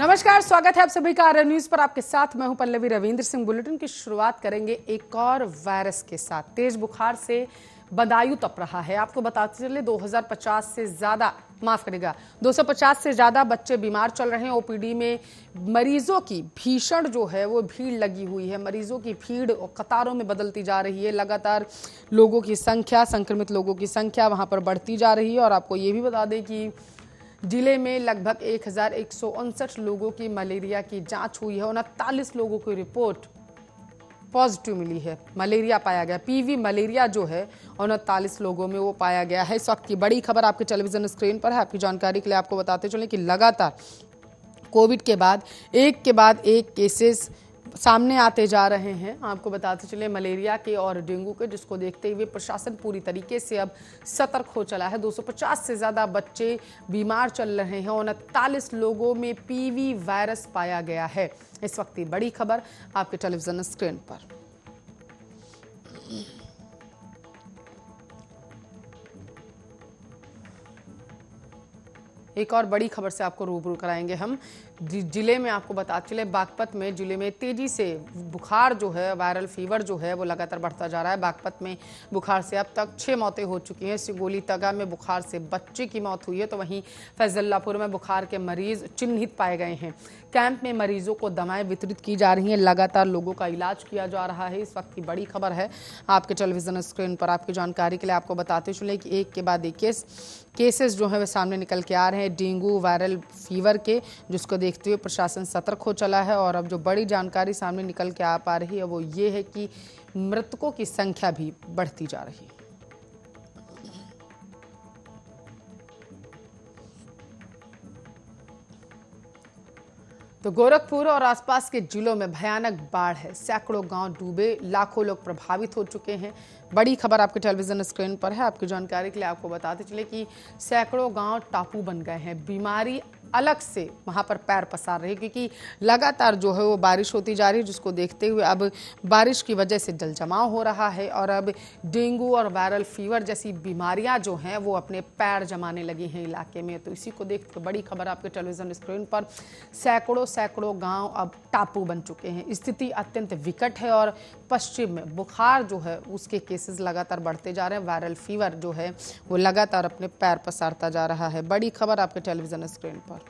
नमस्कार स्वागत है आप सभी का आर न्यूज पर आपके साथ मैं हूं पल्लवी रविंद्र सिंह बुलेटिन की शुरुआत करेंगे एक और वायरस के साथ तेज बुखार से बदायु तप रहा है आपको बताते चले 2050 से ज्यादा माफ करेगा 250 से ज्यादा बच्चे बीमार चल रहे हैं ओपीडी में मरीजों की भीषण जो है वो भीड़ लगी हुई है मरीजों की भीड़ कतारों में बदलती जा रही है लगातार लोगों की संख्या संक्रमित लोगों की संख्या वहां पर बढ़ती जा रही है और आपको ये भी बता दें कि जिले में लगभग एक लोगों की मलेरिया की जांच हुई है उनतालीस लोगों की रिपोर्ट पॉजिटिव मिली है मलेरिया पाया गया पीवी मलेरिया जो है उनतालीस लोगों में वो पाया गया है इस वक्त की बड़ी खबर आपके टेलीविजन स्क्रीन पर है आपकी जानकारी के लिए आपको बताते चलें कि लगातार कोविड के बाद एक के बाद एक केसेस सामने आते जा रहे हैं आपको बताते चले मलेरिया के और डेंगू के जिसको देखते हुए प्रशासन पूरी तरीके से अब सतर्क हो चला है 250 से ज़्यादा बच्चे बीमार चल रहे हैं उनतालीस लोगों में पीवी वायरस पाया गया है इस वक्त की बड़ी खबर आपके टेलीविजन स्क्रीन पर एक और बड़ी खबर से आपको रूबरू कराएंगे हम जिले में आपको बताते चले बागपत में जिले में तेजी से बुखार जो है वायरल फीवर जो है वो लगातार बढ़ता जा रहा है बागपत में बुखार से अब तक छः मौतें हो चुकी हैं सिगोली तगा में बुखार से बच्चे की मौत हुई है तो वहीं फैजल्लापुर में बुखार के मरीज चिन्हित पाए गए हैं कैंप में मरीजों को दवाएं वितरित की जा रही हैं लगातार लोगों का इलाज किया जा रहा है इस वक्त की बड़ी खबर है आपके टेलीविजन स्क्रीन पर आपकी जानकारी के लिए आपको बताते चले कि एक के बाद एक केस केसेस जो है वे सामने निकल के आ रहे हैं डेंगू वायरल फीवर के जिसको देख देखते हुए प्रशासन सतर्क हो चला है और अब जो बड़ी जानकारी सामने निकल के आ पा रही है वो ये है कि मृतकों की संख्या भी बढ़ती जा रही है तो गोरखपुर और आसपास के जिलों में भयानक बाढ़ है सैकड़ों गांव डूबे लाखों लोग प्रभावित हो चुके हैं बड़ी खबर आपके टेलीविजन स्क्रीन पर है आपकी जानकारी के लिए आपको बताते चले कि सैकड़ों गांव टापू बन गए हैं बीमारी अलग से वहाँ पर पैर पसार रहे क्योंकि लगातार जो है वो बारिश होती जा रही है जिसको देखते हुए अब बारिश की वजह से जल जमाव हो रहा है और अब डेंगू और वायरल फीवर जैसी बीमारियाँ जो हैं वो अपने पैर जमाने लगी हैं इलाके में तो इसी को देखते बड़ी खबर आपके टेलीविज़न स्क्रीन पर सैकड़ों सैकड़ों गाँव अब टापू बन चुके हैं स्थिति अत्यंत विकट है और पश्चिम में बुखार जो है उसके केसेस लगातार बढ़ते जा रहे हैं वायरल फीवर जो है वो लगातार अपने पैर पसारता जा रहा है बड़ी खबर आपके टेलीविज़न स्क्रीन पर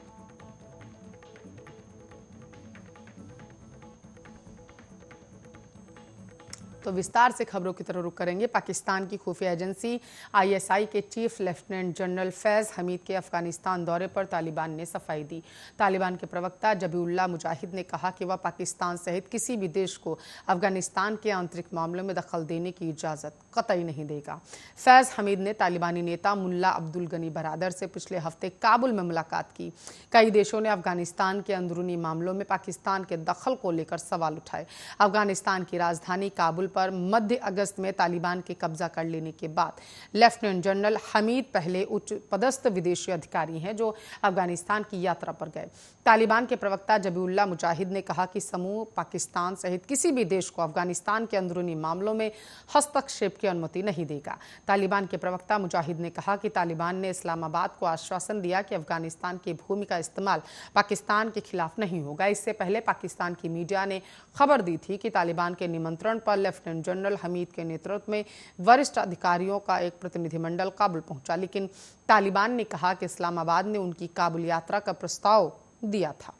तो विस्तार से खबरों की तरफ रुख करेंगे पाकिस्तान की खुफिया एजेंसी आईएसआई के chief lieutenant general Faiz Hameed के अफगानिस्तान दौरे पर तालिबान ने सफाई दी तालिबान के प्रवक्ता जबीउल्ला मुजाहिद ने कहा कि वह पाकिस्तान सहित किसी भी देश को अफगानिस्तान के आंतरिक मामलों में दखल देने की इजाज़त कतई नहीं देगा फैज़ हमीद ने तालिबानी नेता मुल्ला अब्दुल गनी बरादर से पिछले हफ्ते काबुल में मुलाकात की कई देशों ने अफगानिस्तान के अंदरूनी मामलों में पाकिस्तान के दखल को लेकर सवाल उठाए अफगानिस्तान की राजधानी काबुल पर पर मध्य अगस्त में तालिबान के कब्जा कर लेने के बाद लेफ्टिनेंट जनरल हमीद पहले उच्च पदस्थ विदेशी अधिकारी हैं जो अफगानिस्तान की यात्रा पर गए तालिबान के प्रवक्ता जबीउल्ला मुजाहिद ने कहा कि समूह पाकिस्तान सहित किसी भी देश को अफगानिस्तान के अंदरूनी मामलों में हस्तक्षेप की अनुमति नहीं देगा तालिबान के प्रवक्ता मुजाहिद ने कहा कि तालिबान ने इस्लामाबाद को आश्वासन दिया कि अफगानिस्तान की भूमि का इस्तेमाल पाकिस्तान के खिलाफ नहीं होगा इससे पहले पाकिस्तान की मीडिया ने खबर दी थी कि तालिबान के निमंत्रण पर लेफ्टिनेंट लेफ्टिनेंट जनरल हमीद के नेतृत्व में वरिष्ठ अधिकारियों का एक प्रतिनिधिमंडल काबुल पहुंचा लेकिन तालिबान ने कहा कि इस्लामाबाद ने उनकी काबुल यात्रा का प्रस्ताव दिया था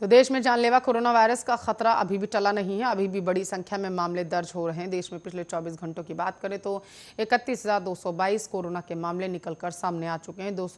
तो देश में जानलेवा कोरोना वायरस का खतरा अभी भी टला नहीं है अभी भी बड़ी संख्या में मामले दर्ज हो रहे हैं देश में पिछले 24 घंटों की बात करें तो 31,222 कोरोना के मामले निकलकर सामने आ चुके हैं दो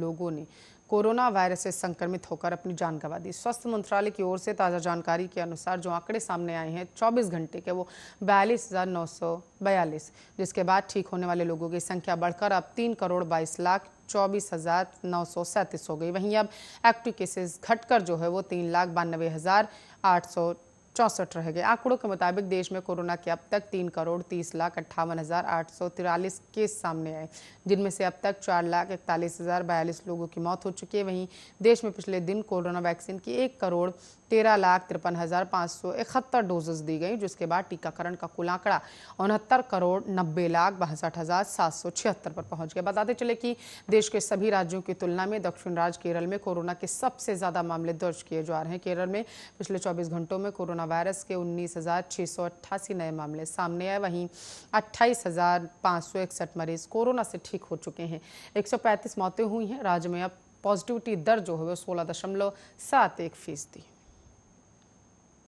लोगों ने कोरोना वायरस से संक्रमित होकर अपनी जान गंवा दी स्वास्थ्य मंत्रालय की ओर से ताज़ा जानकारी के अनुसार जो आंकड़े सामने आए हैं 24 घंटे के वो बयालीस हज़ार नौ सौ बयालीस जिसके बाद ठीक होने वाले लोगों की संख्या बढ़कर अब तीन करोड़ बाईस लाख चौबीस हज़ार नौ सौ सैंतीस हो गई वहीं अब एक्टिव केसेस घटकर जो है वो तीन लाख बानवे हज़ार आठ सौ चौसठ रह गए आंकड़ों के मुताबिक देश में कोरोना के अब तक तीन करोड़ तीस लाख अट्ठावन हजार आठ सौ तिरालीस केस सामने आए जिनमें से अब तक चार लाख इकतालीस हजार बयालीस लोगों की मौत हो चुकी है वहीं देश में पिछले दिन कोरोना वैक्सीन की एक करोड़ तेरह लाख तिरपन हजार पाँच सौ इकहत्तर डोजेज दी गई जिसके बाद टीकाकरण का कुल आंकड़ा उनहत्तर करोड़ नब्बे लाख बासठ हजार सात सौ छिहत्तर पर पहुंच गया बताते चले कि देश के सभी राज्यों की तुलना में दक्षिण राज्य केरल में कोरोना के सबसे ज्यादा मामले दर्ज किए जा रहे हैं केरल में पिछले चौबीस घंटों में कोरोना कोरोना वायरस के उन्नीस हज़ार छह सौ अट्ठासी नए मामले सामने आए वहीं अट्ठाईस हज़ार पांच सौ इकसठ मरीज कोरोना से ठीक हो चुके हैं एक सौ पैंतीस मौतें हुई हैं राज्य में अब पॉजिटिविटी दर जो है वो सोलह दशमलव सात एक फीसदी